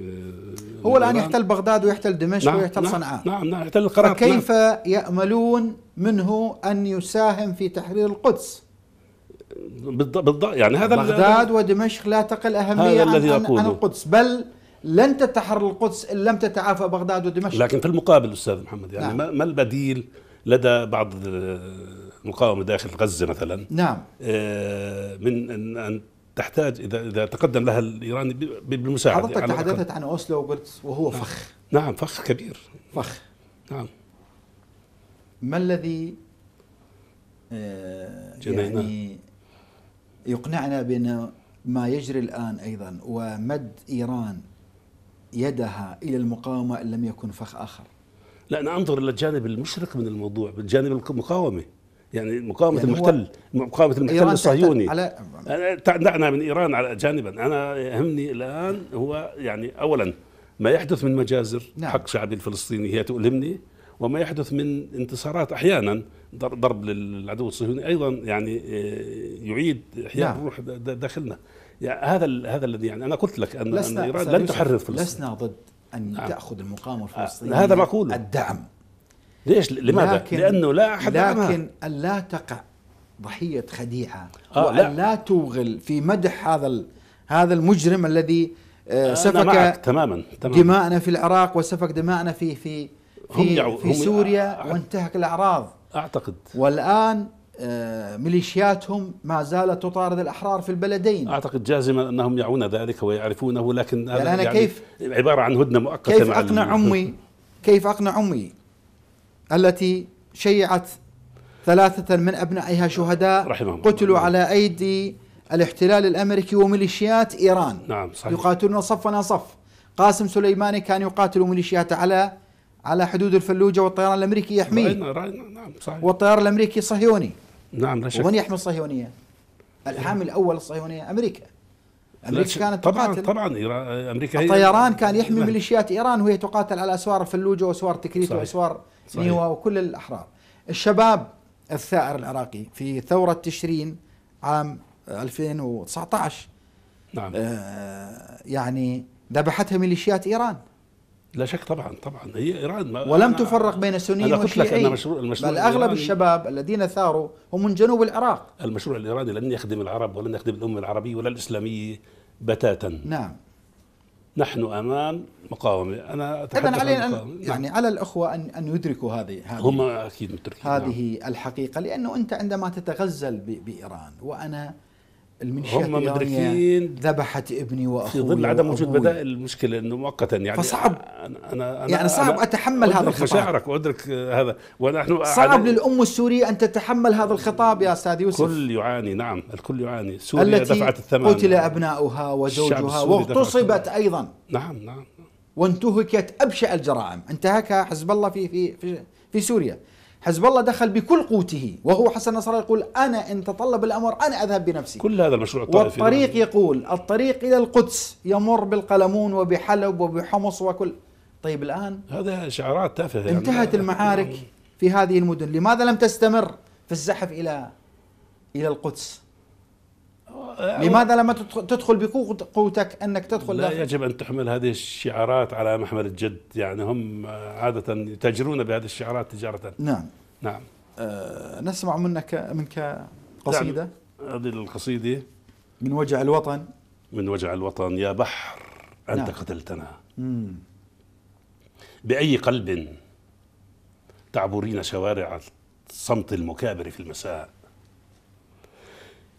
هو الان يحتل بغداد ويحتل دمشق نعم ويحتل نعم صنعاء نعم نعم يحتل القرار فكيف نعم ياملون منه ان يساهم في تحرير القدس؟ بالضبط يعني هذا بغداد ودمشق لا تقل اهميه عن, الذي عن, عن القدس بل لن تتحرر القدس ان لم تتعافى بغداد ودمشق لكن في المقابل استاذ محمد يعني نعم. ما البديل لدى بعض المقاومه آه، داخل غزه مثلا نعم آه، من ان تحتاج اذا اذا تقدم لها الايراني بالمساعده حضرتك تحدثت عن اوسلو وقلت وهو فخ نعم فخ كبير فخ نعم ما الذي آه، يعني يقنعنا بان ما يجري الان ايضا ومد ايران يدها الى المقاومه ان لم يكن فخ اخر لا انا انظر الى الجانب المشرق من الموضوع الجانب المقاومه يعني مقاومه يعني المحتل مقاومه المحتل الصهيوني على دعنا من ايران على جانبا انا يهمني الان هو يعني اولا ما يحدث من مجازر نعم. حق شعبي الفلسطيني هي تؤلمني وما يحدث من انتصارات احيانا ضرب للعدو الصهيوني ايضا يعني آه، يعيد احياء نعم. الروح داخلنا يعني هذا هذا الذي يعني انا قلت لك ان, أن ايران لن تحرر فلسطين لسنا ضد ان نعم. تاخذ المقاومه آه، الفلسطينيه هذا معقول الدعم ليش لماذا؟ لكن لأنه لا أحد لكن ألا تقع ضحية خديعة آه وأن لا. لا توغل في مدح هذا هذا المجرم الذي آه، سفك تماما تماما دماءنا في العراق وسفك دماءنا في في في, هم في هم سوريا وانتهك الأعراض أعتقد والآن آه، ميليشياتهم ما زالت تطارد الاحرار في البلدين اعتقد جازما انهم يعون ذلك ويعرفونه لكن هذا يعني, يعني كيف عباره عن هدنه مؤقته كيف اقنع عمي كيف اقنع امي التي شيعت ثلاثة من أبنائها شهداء رحمهم قتلوا رحمه على أيدي الاحتلال الأمريكي وميليشيات إيران نعم صحيح. يقاتلون صفنا صف قاسم سليماني كان يقاتل ميليشياته على على حدود الفلوجة والطيران الأمريكي يحميه رأينا رأينا نعم صحيح والطيران الأمريكي صهيوني نعم لا شك ومن يحمي الصهيونية؟ الحامي الأول الصهيونية أمريكا امريكا كانت طبعا تقاتل طبعا إيران امريكا الطيران كان يحمي نعم. ميليشيات ايران وهي تقاتل على اسوار الفلوجه واسوار تكريت صحيح. واسوار صحيح. نيوة وكل الأحرار الشباب الثائر العراقي في ثورة تشرين عام 2019 نعم آه يعني ذبحتها ميليشيات إيران لا شك طبعا طبعا هي ايران ولم تفرق بين السنيين والشيعيين المشروع المشروع بل اغلب الشباب الذين ثاروا هم من جنوب العراق المشروع الايراني لن يخدم العرب ولن يخدم الامه العربيه ولا الاسلاميه بتاتا نعم نحن امام مقاومه انا طبعا علينا أن نعم. يعني على الاخوه ان ان يدركوا هذه هذه هم اكيد مدركين هذه نعم. الحقيقه لانه انت عندما تتغزل بايران وانا المنشيات هم يعني مدركين ذبحت ابني واخوي في ظل عدم وجود بدائل المشكله انه مؤقتا يعني فصعب انا انا يعني صعب أنا اتحمل هذا الخطاب مشاعرك وادرك هذا ونحن صعب للام السوريه ان تتحمل هذا الخطاب يا استاذ يوسف الكل يعاني نعم الكل يعاني سوريا التي دفعت الثمن قتل ابناؤها وزوجها واغتصبت ايضا نعم نعم وانتهكت ابشع الجرائم انتهكها حزب الله في في في, في سوريا حزب الله دخل بكل قوته وهو حسن نصر يقول أنا إن تطلب الأمر أنا أذهب بنفسي كل هذا المشروع الطائفي والطريق يقول الطريق إلى القدس يمر بالقلمون وبحلب وبحمص وكل طيب الآن هذا شعارات تافهة يعني. انتهت يعني المعارك في هذه المدن لماذا لم تستمر في الزحف إلى إلى القدس لماذا لما تدخل بقوتك انك تدخل لا داخل؟ يجب ان تحمل هذه الشعارات على محمل الجد يعني هم عاده يتاجرون بهذه الشعارات تجاره نعم نعم أه نسمع منك منك نعم. قصيده هذه القصيده من وجع الوطن من وجع الوطن يا بحر انت نعم. قتلتنا مم. باي قلب تعبرين شوارع الصمت المكابر في المساء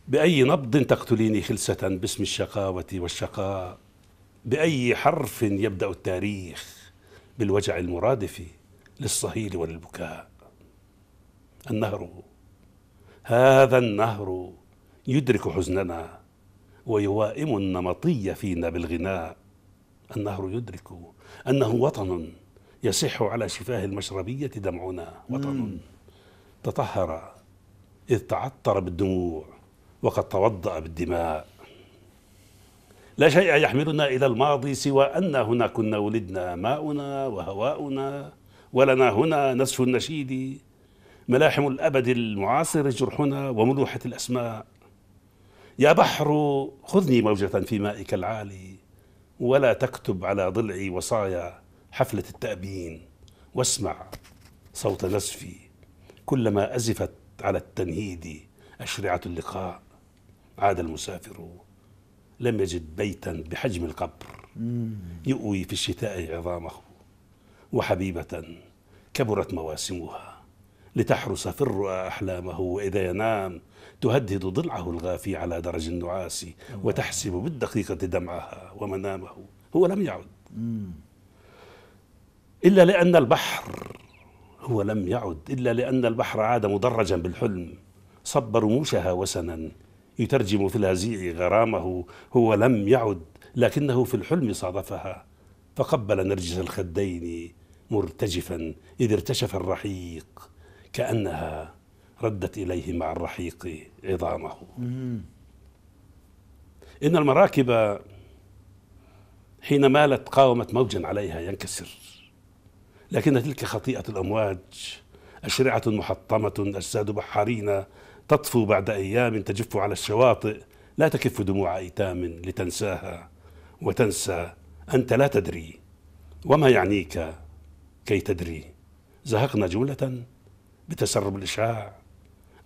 بأي نبض تقتليني خلسة باسم الشقاوة والشقاء بأي حرف يبدأ التاريخ بالوجع المرادف للصهيل والبكاء النهر هذا النهر يدرك حزننا ويوائم النمطية فينا بالغناء النهر يدرك أنه وطن يصح على شفاه المشربية دمعنا وطن تطهر إذ تعطر بالدموع وقد توضأ بالدماء لا شيء يحملنا إلى الماضي سوى أن هنا كنا ولدنا ماؤنا وهواؤنا ولنا هنا نسف النشيد ملاحم الأبد المعاصر جرحنا وملوحة الأسماء يا بحر خذني موجة في مائك العالي ولا تكتب على ضلعي وصايا حفلة التأبين واسمع صوت نزفي كلما أزفت على التنهيد أشرعة اللقاء عاد المسافر لم يجد بيتا بحجم القبر يؤوي في الشتاء عظامه وحبيبة كبرت مواسمها لتحرس في الرؤى أحلامه وإذا ينام تهدد ضلعه الغافي على درج النعاس وتحسب بالدقيقة دمعها ومنامه هو لم يعد إلا لأن البحر هو لم يعد إلا لأن البحر عاد مدرجا بالحلم صب رموشها وسنا يترجم في الهزيع غرامه هو لم يعد لكنه في الحلم صادفها فقبل نرجس الخدين مرتجفا إذ ارتشف الرحيق كأنها ردت إليه مع الرحيق عظامه إن المراكب حين مالت قاومت موجا عليها ينكسر لكن تلك خطيئة الأمواج أشرعة محطمة أجساد بحارين تطفو بعد أيام تجف على الشواطئ لا تكف دموع أيتام لتنساها وتنسى أنت لا تدري وما يعنيك كي تدري زهقنا جملة بتسرب الإشعاع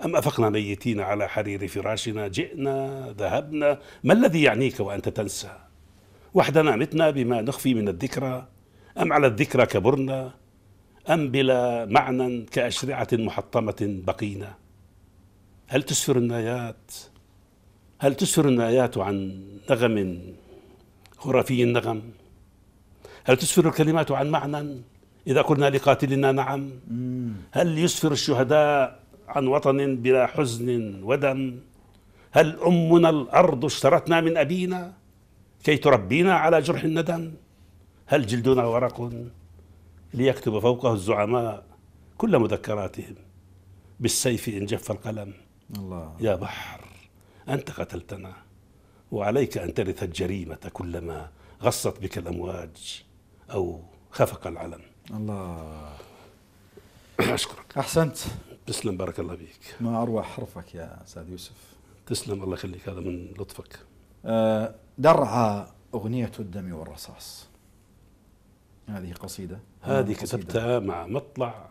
أم أفقنا ميتين على حرير فراشنا جئنا ذهبنا ما الذي يعنيك وأنت تنسى وحدنا متنا بما نخفي من الذكرى أم على الذكرى كبرنا أم بلا معنى كأشرعة محطمة بقينا هل تسفر النايات هل تسفر النايات عن نغم خرافي النغم هل تسفر الكلمات عن معنى إذا قلنا لقاتلنا نعم هل يسفر الشهداء عن وطن بلا حزن ودم هل أمنا الأرض اشترتنا من أبينا كي تربينا على جرح الندم هل جلدنا ورق ليكتب فوقه الزعماء كل مذكراتهم بالسيف إن جف القلم الله يا بحر أنت قتلتنا وعليك أن ترث الجريمة كلما غصت بك الأمواج أو خفق العلم الله أشكرك أحسنت تسلم بارك الله فيك ما أروع حرفك يا أستاذ يوسف تسلم الله يخليك هذا من لطفك أه، درعى أغنية الدم والرصاص هذه قصيدة هذه كتبتها مع مطلع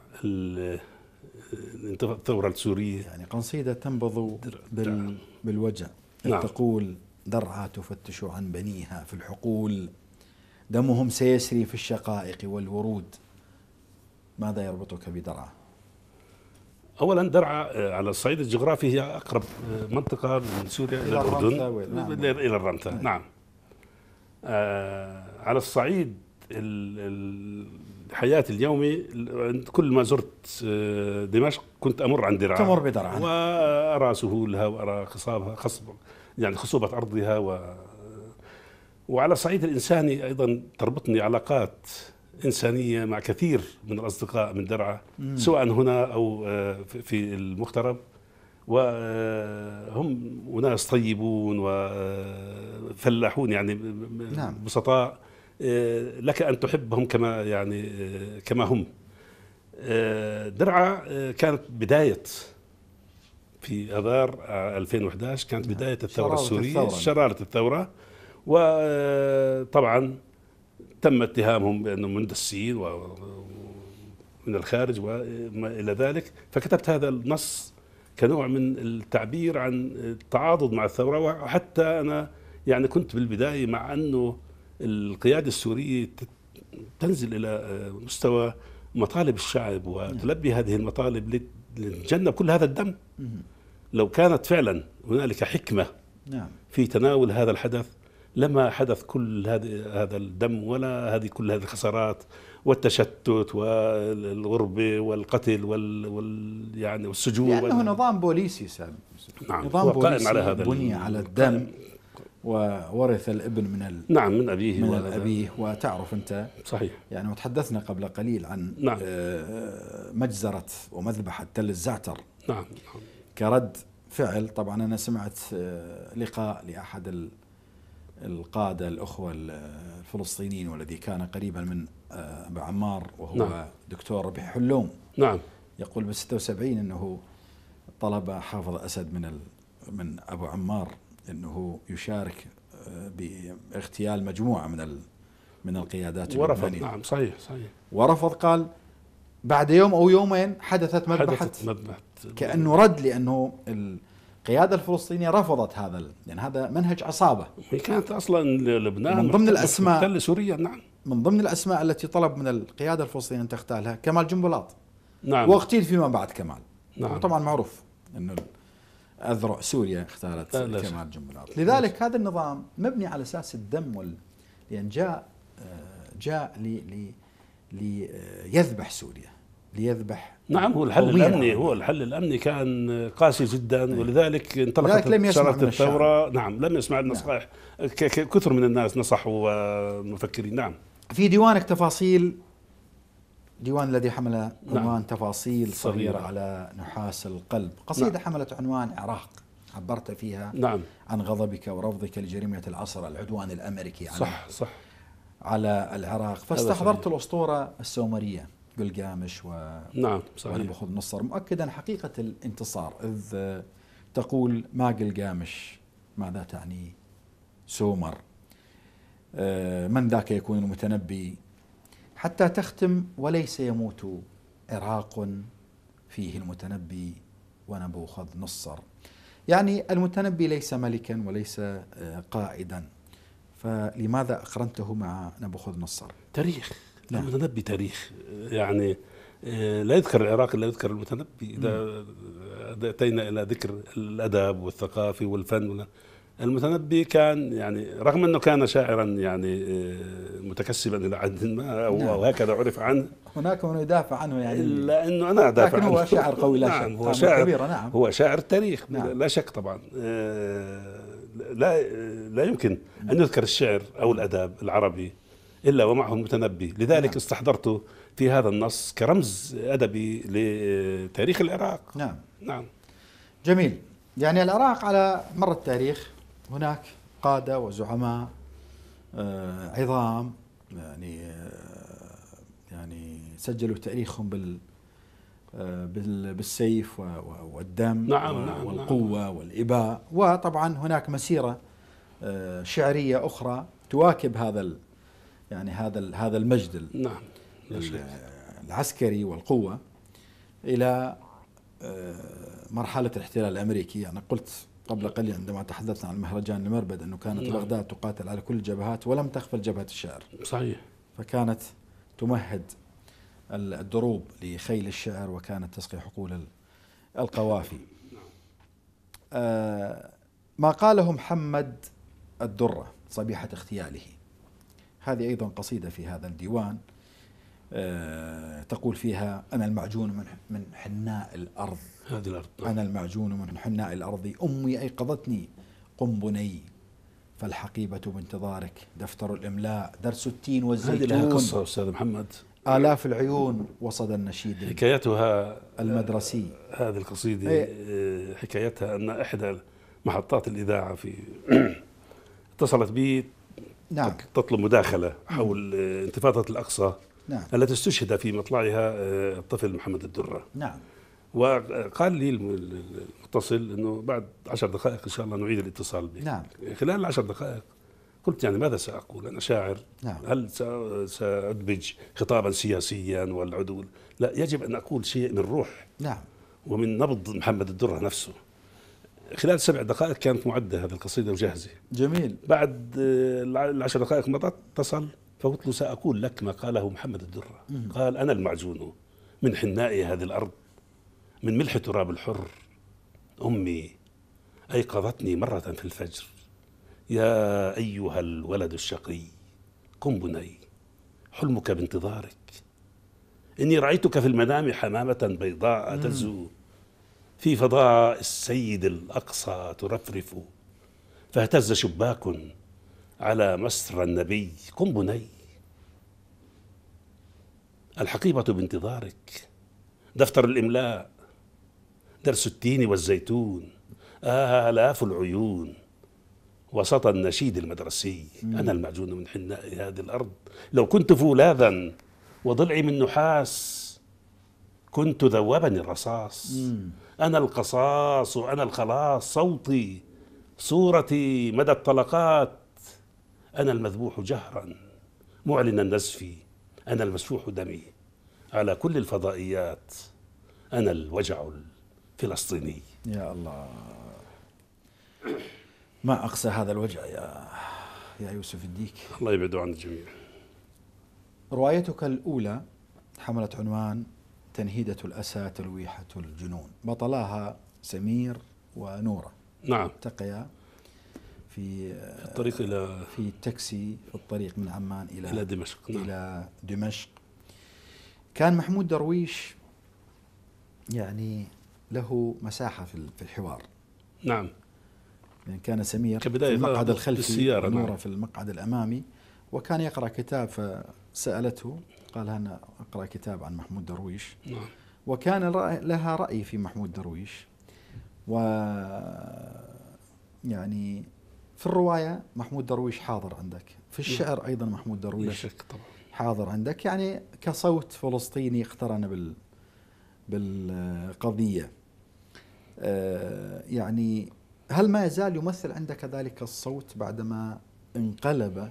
الثورة السورية يعني قنصيدة تنبض بال نعم. بالوجع نعم. تقول درعا تفتش عن بنيها في الحقول دمهم سيسري في الشقائق والورود ماذا يربطك بدرعا؟ اولا درعا آه، على الصعيد الجغرافي هي اقرب آه، منطقه من سوريا الى الاردن نعم. الى الرمثاء نعم, نعم. نعم. آه على الصعيد الحياة اليومي كل ما زرت آه، دمشق كنت أمر عن درعا تمر بدرعا وأرى سهولها وأرى خصابها خصب يعني خصوبة أرضها و وعلى الصعيد الإنساني أيضا تربطني علاقات إنسانية مع كثير من الأصدقاء من درعا سواء هنا أو آه، في المغترب وهم آه، أناس طيبون وفلاحون يعني نعم. بسطاء إيه، لك ان تحبهم كما يعني إيه، كما هم إيه، درعا كانت بدايه في اذار 2011 كانت نعم. بدايه الثوره السوريه شراره الثوره وطبعا تم اتهامهم بانهم مندسين ومن الخارج وما الى ذلك فكتبت هذا النص كنوع من التعبير عن التعاضد مع الثوره وحتى انا يعني كنت بالبدايه مع انه القيادة السورية تنزل إلى آه، مستوى مطالب الشعب وتلبي نعم. هذه المطالب لتجنب كل هذا الدم لو كانت فعلا هنالك حكمة نعم. في تناول هذا الحدث لما حدث كل هذا الدم ولا هذه كل هذه الخسارات والتشتت والغربة والقتل وال, وال يعني والسجون لأنه وال... نظام بوليسي سام نعم نظام بوليسي على هذا بني على الدم وورث الابن من ال... نعم من أبيه من أبيه وتعرف أنت صحيح يعني وتحدثنا قبل قليل عن نعم. آه، مجزرة ومذبحة تل الزعتر نعم،, نعم كرد فعل طبعا أنا سمعت آه، لقاء لأحد القادة الأخوة الفلسطينيين والذي كان قريبا من آه، أبو عمار وهو نعم. دكتور ربيع حلوم نعم يقول بال 76 أنه طلب حافظ أسد من ال... من أبو عمار انه يشارك آه، باغتيال مجموعه من من القيادات ورفض اللبنانية. نعم صحيح صحيح ورفض قال بعد يوم او يومين حدثت مذبحه حدثت مذبحه كانه رد لانه القياده الفلسطينيه رفضت هذا لان يعني هذا منهج عصابه هي كانت اصلا لبنان من ضمن الاسماء سوريا نعم من ضمن الاسماء التي طلب من القياده الفلسطينيه ان تغتالها كمال جنبلاط نعم واغتيل فيما بعد كمال نعم وطبعا معروف انه اذرع سوريا اختارت كمال جنبلاط لذلك هذا النظام مبني على اساس الدم وال لان جاء آه، جاء لي لي ليذبح آه، سوريا ليذبح نعم هو الحل الامني هو الحل الامني كان قاسي جدا نعم. ولذلك انطلقت لم الثوره نعم لم يسمع نعم. النصائح نعم. كثر من الناس نصحوا ومفكرين آه، نعم في ديوانك تفاصيل ديوان الذي حمل نعم. عنوان نعم. تفاصيل صغيرة, صغيرة على نحاس القلب نعم. قصيدة نعم. حملت عنوان عراق عبرت فيها نعم. عن غضبك ورفضك لجريمة العصر العدوان الأمريكي على صح صح على العراق فاستحضرت الأسطورة السومرية جلجامش و نعم صحيح ونبخذ نصر مؤكدا حقيقة الانتصار إذ تقول ما جلجامش ماذا تعني سومر آه، من ذاك يكون المتنبي حتى تختم وليس يموت عراق فيه المتنبي ونبوخذ نصر يعني المتنبي ليس ملكا وليس آه، قائدا فلماذا أقرنته مع نبوخذ نصر تاريخ لا. نعم. المتنبي تاريخ يعني آه، لا يذكر العراق الا يذكر المتنبي اذا اتينا الى ذكر الادب والثقافه والفن المتنبي كان يعني رغم انه كان شاعرا يعني آه، متكسبا الى حد ما او نعم. هكذا عرف عنه هناك من يدافع عنه يعني الا انه انا ادافع لكن عنه هو شاعر قوي لا نعم، شك نعم هو شاعر كبيرة نعم هو شاعر التاريخ نعم. لا شك طبعا آه، لا لا يمكن ان نعم. يذكر الشعر او نعم. الاداب العربي الا ومعه المتنبي لذلك نعم. استحضرته في هذا النص كرمز ادبي لتاريخ العراق نعم نعم جميل يعني العراق على مر التاريخ هناك قادة وزعماء آه، عظام يعني آه، يعني سجلوا تاريخهم بال آه، بالسيف والدم نعم،, نعم نعم والقوة نعم والإباء وطبعا هناك مسيرة شعرية أخرى تواكب هذا يعني هذا هذا المجد نعم العسكري والقوة إلى مرحلة الاحتلال الأمريكي أنا يعني قلت قبل قليل عندما تحدثنا عن مهرجان المربد أنه كانت نعم. بغداد تقاتل على كل الجبهات ولم تغفل جبهة الشعر صحيح فكانت تمهد الدروب لخيل الشعر وكانت تسقي حقول القوافي آه ما قاله محمد الدرة صبيحة اغتياله هذه أيضا قصيدة في هذا الديوان آه، تقول فيها أنا المعجون من من حناء الأرض هذه الأرض أنا المعجون من حناء الأرض أمي أيقظتني قم بني فالحقيبة بانتظارك دفتر الإملاء درس التين والزيتون هذه قصة أستاذ محمد آلاف العيون وصد النشيد حكايتها المدرسي آه، هذه القصيدة إيه. آه، حكايتها أن إحدى محطات الإذاعة في اتصلت بي نعم. تطلب مداخلة حول انتفاضة الأقصى نعم. التي استشهد في مطلعها آه، الطفل محمد الدرة نعم وقال لي المتصل انه بعد عشر دقائق ان شاء الله نعيد الاتصال به نعم خلال العشر دقائق قلت يعني ماذا ساقول انا شاعر نعم. هل سادمج خطابا سياسيا والعدو لا يجب ان اقول شيء من روح نعم ومن نبض محمد الدره نفسه خلال سبع دقائق كانت معده هذه القصيده وجاهزه جميل بعد آه، العشر دقائق مضت اتصل فقلت له سأقول لك ما قاله محمد الدرة قال أنا المعجون من حناء هذه الأرض من ملح تراب الحر أمي أيقظتني مرة في الفجر يا أيها الولد الشقي قم بني حلمك بانتظارك إني رأيتك في المنام حمامة بيضاء تزو في فضاء السيد الأقصى ترفرف فاهتز شباك على مسرى النبي كن بني الحقيبة بانتظارك دفتر الإملاء درس التين والزيتون آلاف العيون وسط النشيد المدرسي مم. أنا المعجون من حناء هذه الأرض لو كنت فولاذا وضلعي من نحاس كنت ذوبني الرصاص مم. أنا القصاص وأنا الخلاص صوتي صورتي مدى الطلقات أنا المذبوح جهرا معلنا نزفي أنا المسفوح دمي على كل الفضائيات أنا الوجع الفلسطيني يا الله ما أقسى هذا الوجع يا يا يوسف الديك الله يبعد عن الجميع روايتك الأولى حملت عنوان تنهيدة الأسى تلويحة الجنون بطلاها سمير ونورة نعم التقيا في, في الطريق إلى في تاكسي في الطريق من عمان إلى إلى دمشق نعم. إلى دمشق كان محمود درويش يعني له مساحة في الحوار نعم يعني كان سمير كبداية في المقعد الخلفي السيارة نعم. نورة نعم. في المقعد الأمامي وكان يقرأ كتاب فسألته قال أنا أقرأ كتاب عن محمود درويش نعم. وكان لها رأي في محمود درويش و يعني في الرواية محمود درويش حاضر عندك في الشعر أيضا محمود درويش طبعا حاضر عندك يعني كصوت فلسطيني اقترن بال بالقضية آه، يعني هل ما يزال يمثل عندك ذلك الصوت بعدما انقلب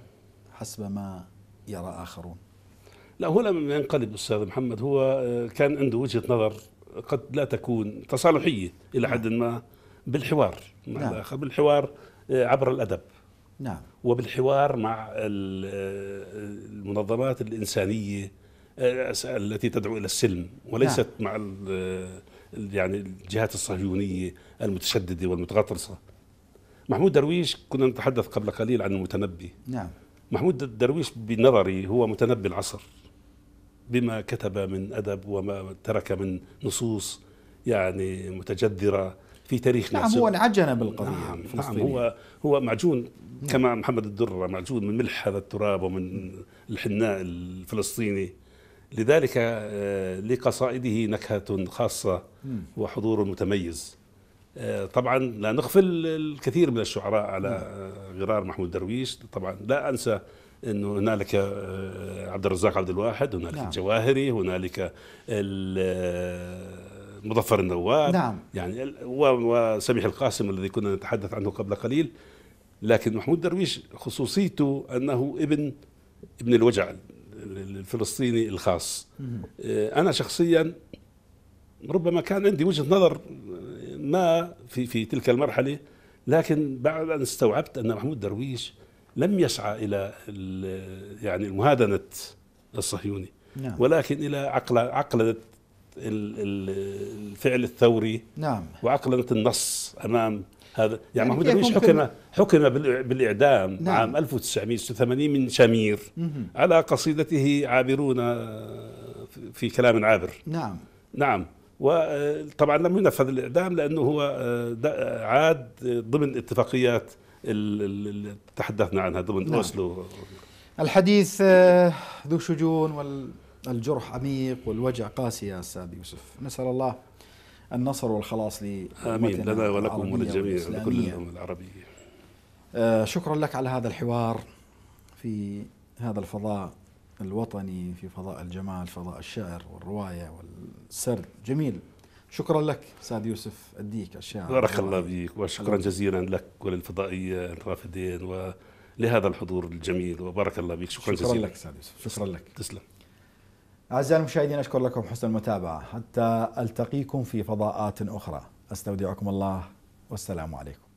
حسب ما يرى آخرون لا هو لم ينقلب أستاذ محمد هو آه، كان عنده وجهة نظر قد لا تكون تصالحية إلى نعم. حد ما بالحوار مع نعم. الآخر بالحوار عبر الادب نعم وبالحوار مع المنظمات الانسانيه آه، التي تدعو الى السلم وليست نعم. مع يعني الجهات الصهيونيه المتشدده والمتغطرسه محمود درويش كنا نتحدث قبل قليل عن المتنبي نعم محمود درويش بنظري هو متنبي العصر بما كتب من ادب وما ترك من نصوص يعني متجذره في تاريخ نعم هو انعجن بالقضيه نعم, نعم هو هو معجون كما محمد الدره معجون من ملح هذا التراب ومن الحناء الفلسطيني لذلك آه، لقصائده نكهه خاصه وحضور متميز آه، طبعا لا نغفل الكثير من الشعراء على آه، غرار محمود درويش طبعا لا انسى انه هنالك عبد الرزاق عبد الواحد هنالك نعم. الجواهري هنالك مظفر النواب نعم يعني وسميح القاسم الذي كنا نتحدث عنه قبل قليل لكن محمود درويش خصوصيته انه ابن ابن الوجع الفلسطيني الخاص انا شخصيا ربما كان عندي وجهه نظر ما في في تلك المرحله لكن بعد ان استوعبت ان محمود درويش لم يسعى الى يعني مهادنه الصهيوني نعم. ولكن الى عقل عقلنه الفعل الثوري نعم وعقلنة النص أمام هذا يعني, يعني محمود درويش حكم حكم بالإعدام نعم. عام 1986 من شامير مه. على قصيدته عابرون في كلام عابر نعم نعم وطبعا لم ينفذ الإعدام لأنه هو عاد ضمن اتفاقيات اللي تحدثنا عنها ضمن نعم. أوسلو الحديث آه، ذو شجون وال الجرح عميق والوجع قاسي يا استاذ يوسف نسال الله النصر والخلاص امين لنا ولكم وللجميع ولكل الامم العربيه آه شكرا لك على هذا الحوار في هذا الفضاء الوطني في فضاء الجمال فضاء الشعر والروايه والسرد جميل شكرا لك استاذ يوسف اديك الشاعر بارك الله فيك وشكرا جزيلا لك وللفضائيه الرافدين ولهذا الحضور الجميل وبارك الله فيك شكرا, شكرا جزيلا شكرا لك استاذ يوسف شكرا لك تسلم أعزائي المشاهدين أشكر لكم حسن المتابعة حتى ألتقيكم في فضاءات أخرى أستودعكم الله والسلام عليكم